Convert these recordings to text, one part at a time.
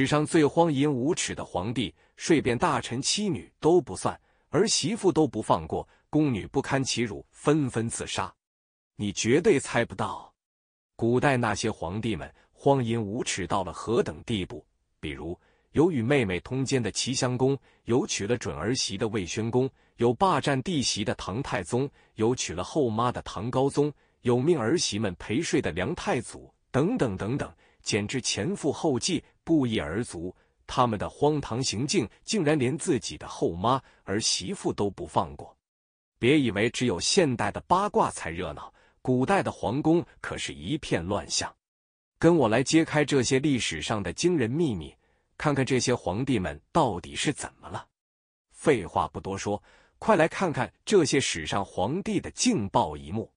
史上最荒淫无耻的皇帝，睡遍大臣妻女都不算，儿媳妇都不放过，宫女不堪其辱，纷纷自杀。你绝对猜不到，古代那些皇帝们荒淫无耻到了何等地步？比如有与妹妹通奸的齐襄公，有娶了准儿媳的魏宣公，有霸占地媳的唐太宗，有娶了后妈的唐高宗，有命儿媳们陪睡的梁太祖，等等等等，简直前赴后继。不一而足，他们的荒唐行径竟然连自己的后妈、儿媳妇都不放过。别以为只有现代的八卦才热闹，古代的皇宫可是一片乱象。跟我来揭开这些历史上的惊人秘密，看看这些皇帝们到底是怎么了。废话不多说，快来看看这些史上皇帝的劲爆一幕。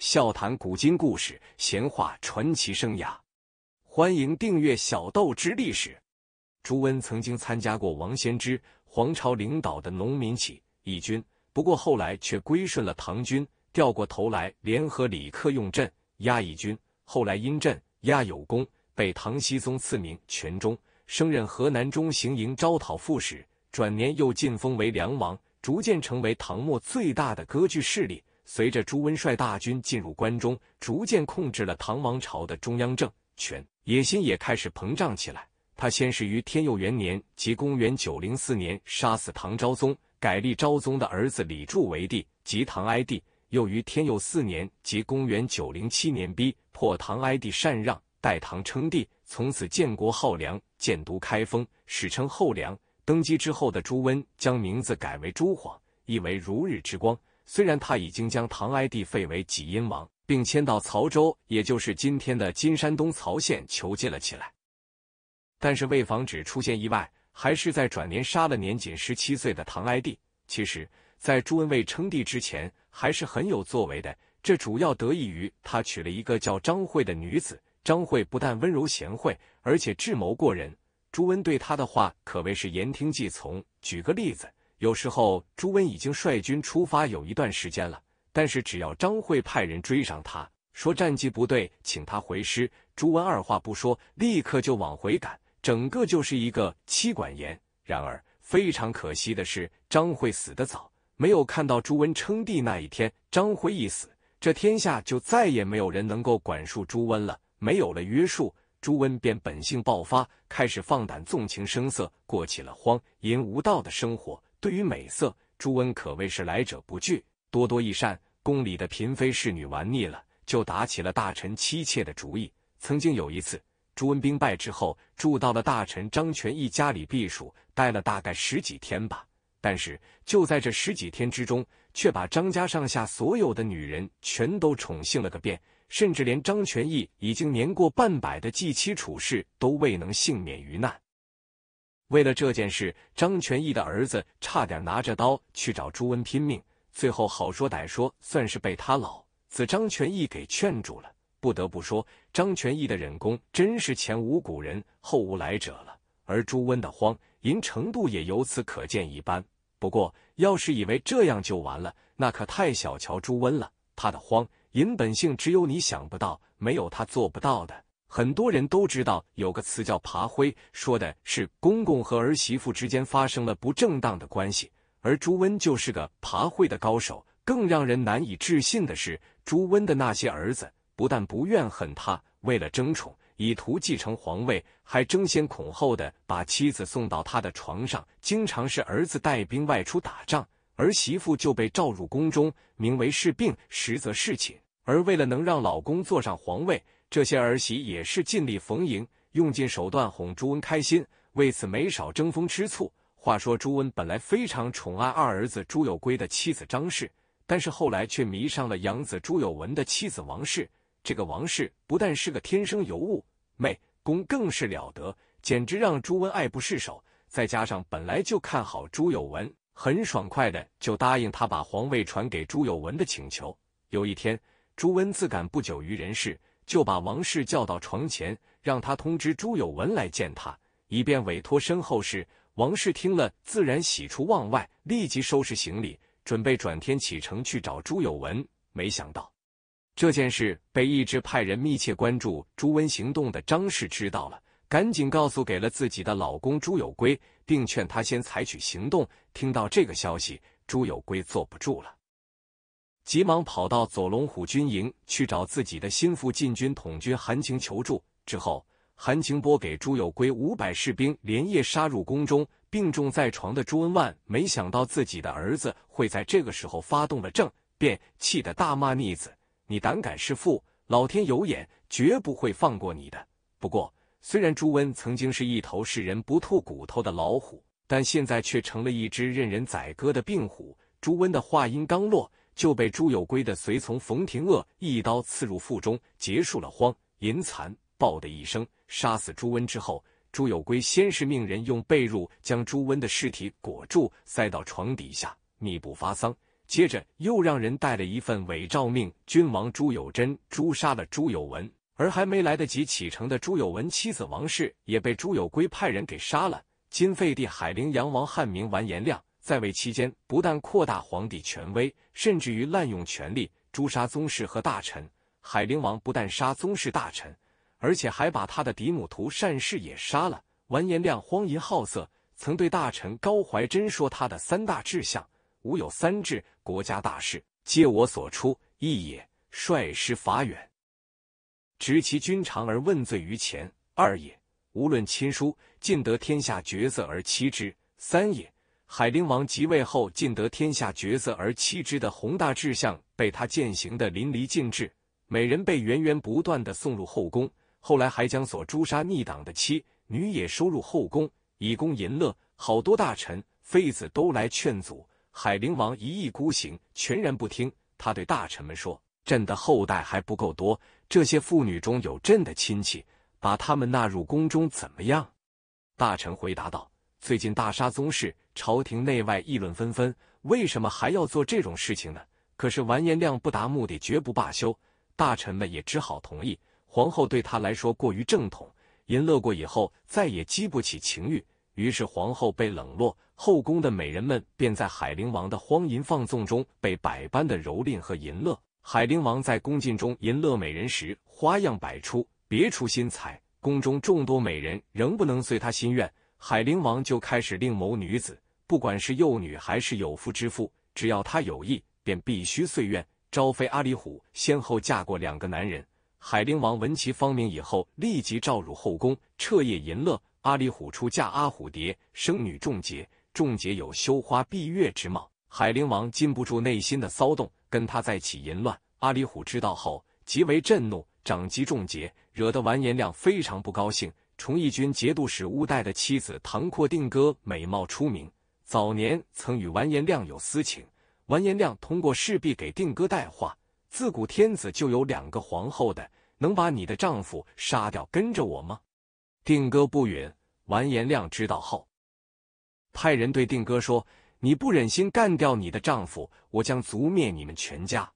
笑谈古今故事，闲话传奇生涯。欢迎订阅《小豆之历史》。朱温曾经参加过王仙芝、黄巢领导的农民起义军，不过后来却归顺了唐军，掉过头来联合李克用镇压义军。后来因镇压有功，被唐僖宗赐名全忠，升任河南中行营招讨副使。转年又晋封为梁王，逐渐成为唐末最大的割据势力。随着朱温率大军进入关中，逐渐控制了唐王朝的中央政。权野心也开始膨胀起来。他先是于天佑元年，即公元九零四年，杀死唐昭宗，改立昭宗的儿子李柱为帝，即唐哀帝。又于天佑四年，即公元九零七年，逼迫唐哀帝禅让，代唐称帝。从此建国号梁，建都开封，史称后梁。登基之后的朱温将名字改为朱晃，意为如日之光。虽然他已经将唐哀帝废为己阴王。并迁到曹州，也就是今天的金山东曹县，囚禁了起来。但是为防止出现意外，还是在转年杀了年仅十七岁的唐哀帝。其实，在朱温未称帝之前，还是很有作为的。这主要得益于他娶了一个叫张惠的女子。张惠不但温柔贤惠，而且智谋过人。朱温对他的话可谓是言听计从。举个例子，有时候朱温已经率军出发有一段时间了。但是只要张惠派人追上他，说战绩不对，请他回师。朱温二话不说，立刻就往回赶，整个就是一个妻管严。然而非常可惜的是，张惠死的早，没有看到朱温称帝那一天。张惠一死，这天下就再也没有人能够管束朱温了。没有了约束，朱温便本性爆发，开始放胆纵情声色，过起了荒淫无道的生活。对于美色，朱温可谓是来者不拒。多多益善。宫里的嫔妃侍女玩腻了，就打起了大臣妻妾的主意。曾经有一次，朱温兵败之后，住到了大臣张全义家里避暑，待了大概十几天吧。但是就在这十几天之中，却把张家上下所有的女人全都宠幸了个遍，甚至连张全义已经年过半百的继妻处事都未能幸免于难。为了这件事，张全义的儿子差点拿着刀去找朱温拼命。最后好说歹说，算是被他老子张全义给劝住了。不得不说，张全义的忍功真是前无古人后无来者了。而朱温的荒淫程度也由此可见一斑。不过，要是以为这样就完了，那可太小瞧朱温了。他的荒淫本性，只有你想不到，没有他做不到的。很多人都知道有个词叫“爬灰”，说的是公公和儿媳妇之间发生了不正当的关系。而朱温就是个爬会的高手。更让人难以置信的是，朱温的那些儿子不但不怨恨他，为了争宠，以图继承皇位，还争先恐后的把妻子送到他的床上。经常是儿子带兵外出打仗，儿媳妇就被召入宫中，名为侍病，实则侍寝。而为了能让老公坐上皇位，这些儿媳也是尽力逢迎，用尽手段哄朱温开心。为此，没少争风吃醋。话说朱温本来非常宠爱二儿子朱有圭的妻子张氏，但是后来却迷上了养子朱有文的妻子王氏。这个王氏不但是个天生尤物，媚功更是了得，简直让朱温爱不释手。再加上本来就看好朱有文，很爽快的就答应他把皇位传给朱有文的请求。有一天，朱温自感不久于人世，就把王氏叫到床前，让他通知朱有文来见他，以便委托身后事。王氏听了，自然喜出望外，立即收拾行李，准备转天启程去找朱有文。没想到，这件事被一直派人密切关注朱温行动的张氏知道了，赶紧告诉给了自己的老公朱有圭，并劝他先采取行动。听到这个消息，朱有圭坐不住了，急忙跑到左龙虎军营去找自己的心腹禁军统军韩擒求助。之后。韩清波给朱有圭五百士兵连夜杀入宫中，病重在床的朱温万没想到自己的儿子会在这个时候发动了政变，气得大骂逆子：“你胆敢弑父！老天有眼，绝不会放过你的！”不过，虽然朱温曾经是一头是人不吐骨头的老虎，但现在却成了一只任人宰割的病虎。朱温的话音刚落，就被朱有圭的随从冯廷锷一刀刺入腹中，结束了荒淫残。“爆”的一声，杀死朱温之后，朱有圭先是命人用被褥将朱温的尸体裹住，塞到床底下，密不发丧。接着又让人带了一份伪诏，命君王朱有贞诛杀了朱有文。而还没来得及启程的朱有文妻子王氏也被朱有圭派人给杀了。金废帝海陵阳王汉明完颜亮在位期间，不但扩大皇帝权威，甚至于滥用权力，诛杀宗室和大臣。海陵王不但杀宗室大臣。而且还把他的嫡母涂善氏也杀了。完颜亮荒淫好色，曾对大臣高怀真说：“他的三大志向，吾有三志：国家大事皆我所出，一也；率师伐远，执其君长而问罪于前，二也；无论亲疏，尽得天下绝色而欺之，三也。”海陵王即位后，尽得天下绝色而弃之的宏大志向被他践行的淋漓尽致，美人被源源不断的送入后宫。后来还将所诛杀逆党的妻女也收入后宫，以供淫乐。好多大臣、妃子都来劝阻，海陵王一意孤行，全然不听。他对大臣们说：“朕的后代还不够多，这些妇女中有朕的亲戚，把他们纳入宫中怎么样？”大臣回答道：“最近大杀宗室，朝廷内外议论纷纷，为什么还要做这种事情呢？”可是完颜亮不达目的绝不罢休，大臣们也只好同意。皇后对他来说过于正统，淫乐过以后再也激不起情欲，于是皇后被冷落，后宫的美人们便在海陵王的荒淫放纵中被百般的蹂躏和淫乐。海陵王在宫禁中淫乐美人时花样百出，别出心裁，宫中众多美人仍不能遂他心愿。海陵王就开始另谋女子，不管是幼女还是有夫之妇，只要他有意，便必须遂愿。招妃阿里虎先后嫁过两个男人。海陵王闻其芳名以后，立即召入后宫，彻夜淫乐。阿里虎出嫁阿虎蝶，生女仲杰，仲杰有羞花闭月之貌。海陵王禁不住内心的骚动，跟他在一起淫乱。阿里虎知道后，极为震怒，掌击仲杰，惹得完颜亮非常不高兴。崇义军节度使乌代的妻子唐阔定哥美貌出名，早年曾与完颜亮有私情。完颜亮通过侍婢给定哥带话。自古天子就有两个皇后的，能把你的丈夫杀掉跟着我吗？定哥不允。完颜亮知道后，派人对定哥说：“你不忍心干掉你的丈夫，我将族灭你们全家。”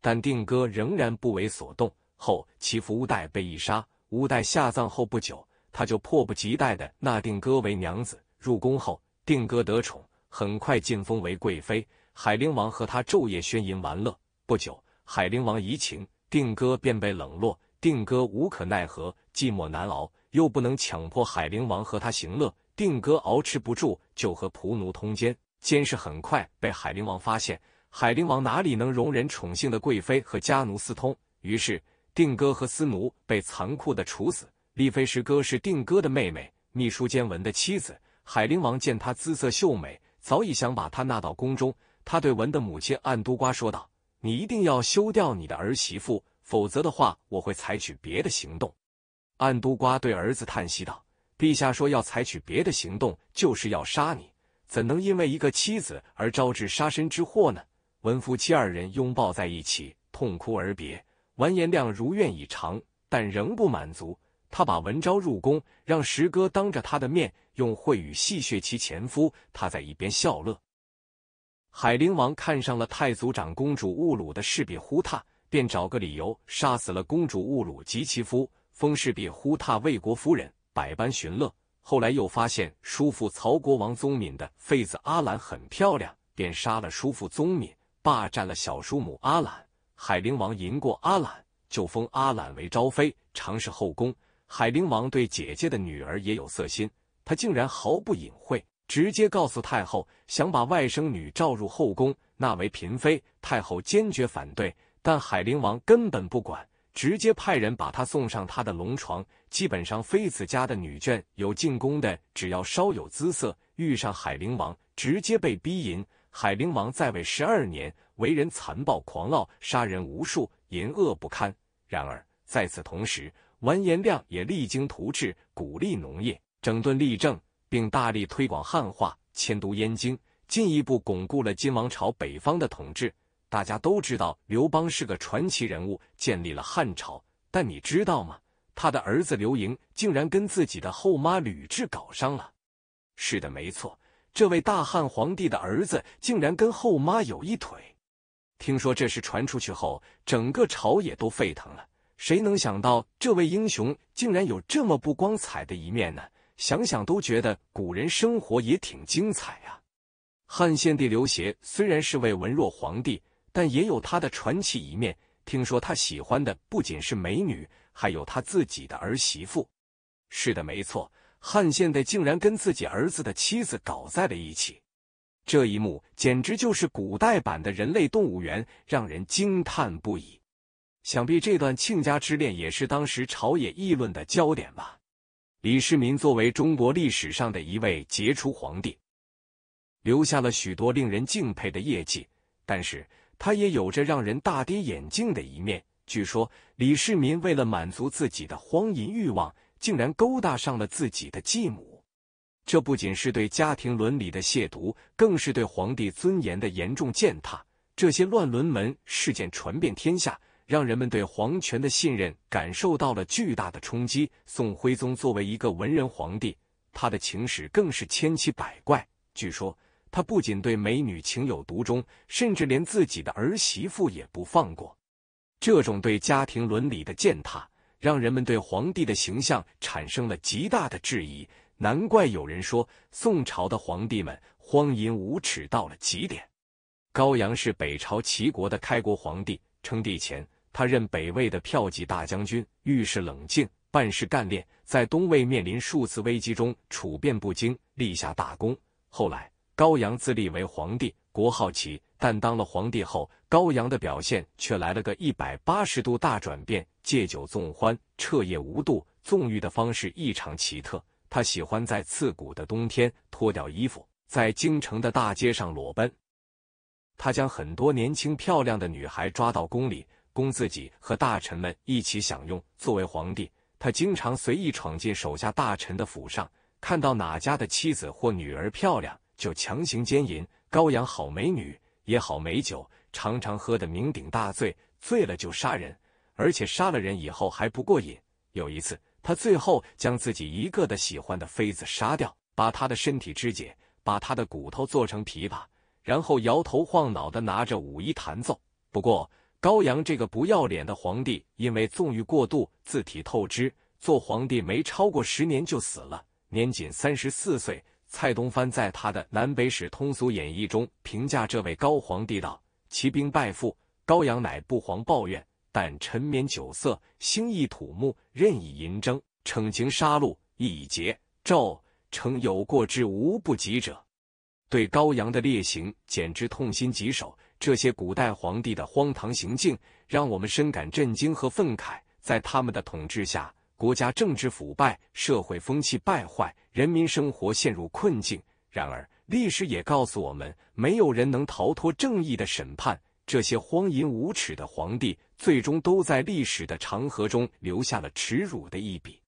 但定哥仍然不为所动。后其福乌带被一杀，乌代下葬后不久，他就迫不及待的纳定哥为娘子，入宫后定哥得宠，很快晋封为贵妃。海陵王和他昼夜宣淫玩乐，不久。海陵王移情，定哥便被冷落。定哥无可奈何，寂寞难熬，又不能强迫海陵王和他行乐。定哥熬持不住，就和仆奴通奸。监视很快被海陵王发现。海陵王哪里能容忍宠幸的贵妃和家奴私通？于是定哥和司奴被残酷的处死。丽妃师哥是定哥的妹妹，秘书兼文的妻子。海陵王见她姿色秀美，早已想把她纳到宫中。他对文的母亲暗都瓜说道。你一定要休掉你的儿媳妇，否则的话，我会采取别的行动。”暗都瓜对儿子叹息道：“陛下说要采取别的行动，就是要杀你，怎能因为一个妻子而招致杀身之祸呢？”文夫妻二人拥抱在一起，痛哭而别。完颜亮如愿以偿，但仍不满足，他把文昭入宫，让石哥当着他的面用秽语戏谑其前夫，他在一边笑乐。海陵王看上了太祖长公主兀鲁的侍婢呼塔，便找个理由杀死了公主兀鲁及其夫，封侍婢呼塔为国夫人，百般寻乐。后来又发现叔父曹国王宗敏的妃子阿兰很漂亮，便杀了叔父宗敏，霸占了小叔母阿兰。海陵王赢过阿兰，就封阿兰为昭妃，尝试后宫。海陵王对姐姐的女儿也有色心，他竟然毫不隐晦。直接告诉太后，想把外甥女召入后宫，纳为嫔妃。太后坚决反对，但海陵王根本不管，直接派人把她送上他的龙床。基本上，妃子家的女眷有进宫的，只要稍有姿色，遇上海陵王，直接被逼淫。海陵王在位十二年，为人残暴狂傲，杀人无数，淫恶不堪。然而在此同时，完颜亮也励精图治，鼓励农业，整顿吏政。并大力推广汉化，迁都燕京，进一步巩固了金王朝北方的统治。大家都知道刘邦是个传奇人物，建立了汉朝，但你知道吗？他的儿子刘盈竟然跟自己的后妈吕雉搞上了。是的，没错，这位大汉皇帝的儿子竟然跟后妈有一腿。听说这事传出去后，整个朝野都沸腾了。谁能想到这位英雄竟然有这么不光彩的一面呢？想想都觉得古人生活也挺精彩啊！汉献帝刘协虽然是位文弱皇帝，但也有他的传奇一面。听说他喜欢的不仅是美女，还有他自己的儿媳妇。是的，没错，汉献帝竟然跟自己儿子的妻子搞在了一起，这一幕简直就是古代版的人类动物园，让人惊叹不已。想必这段亲家之恋也是当时朝野议论的焦点吧。李世民作为中国历史上的一位杰出皇帝，留下了许多令人敬佩的业绩，但是他也有着让人大跌眼镜的一面。据说，李世民为了满足自己的荒淫欲望，竟然勾搭上了自己的继母，这不仅是对家庭伦理的亵渎，更是对皇帝尊严的严重践踏。这些乱伦门事件传遍天下。让人们对皇权的信任感受到了巨大的冲击。宋徽宗作为一个文人皇帝，他的情史更是千奇百怪。据说他不仅对美女情有独钟，甚至连自己的儿媳妇也不放过。这种对家庭伦理的践踏，让人们对皇帝的形象产生了极大的质疑。难怪有人说，宋朝的皇帝们荒淫无耻到了极点。高阳是北朝齐国的开国皇帝，称帝前。他任北魏的票骑大将军，遇事冷静，办事干练。在东魏面临数次危机中，处变不惊，立下大功。后来高阳自立为皇帝，国号齐，但当了皇帝后，高阳的表现却来了个一百八十度大转变，借酒纵欢，彻夜无度，纵欲的方式异常奇特。他喜欢在刺骨的冬天脱掉衣服，在京城的大街上裸奔。他将很多年轻漂亮的女孩抓到宫里。供自己和大臣们一起享用。作为皇帝，他经常随意闯进手下大臣的府上，看到哪家的妻子或女儿漂亮，就强行奸淫，高扬好美女也好美酒，常常喝得酩酊大醉，醉了就杀人，而且杀了人以后还不过瘾。有一次，他最后将自己一个的喜欢的妃子杀掉，把她的身体肢解，把她的骨头做成琵琶，然后摇头晃脑的拿着舞衣弹奏。不过。高阳这个不要脸的皇帝，因为纵欲过度，字体透支，做皇帝没超过十年就死了，年仅三十四岁。蔡东藩在他的《南北史通俗演义》中评价这位高皇帝道：“其兵败父，高阳乃不遑抱怨，但沉湎酒色，兴意土木，任意淫征，逞情杀戮，意已竭，称有过之无不及者。”对高阳的烈行简直痛心疾首。这些古代皇帝的荒唐行径，让我们深感震惊和愤慨。在他们的统治下，国家政治腐败，社会风气败坏，人民生活陷入困境。然而，历史也告诉我们，没有人能逃脱正义的审判。这些荒淫无耻的皇帝，最终都在历史的长河中留下了耻辱的一笔。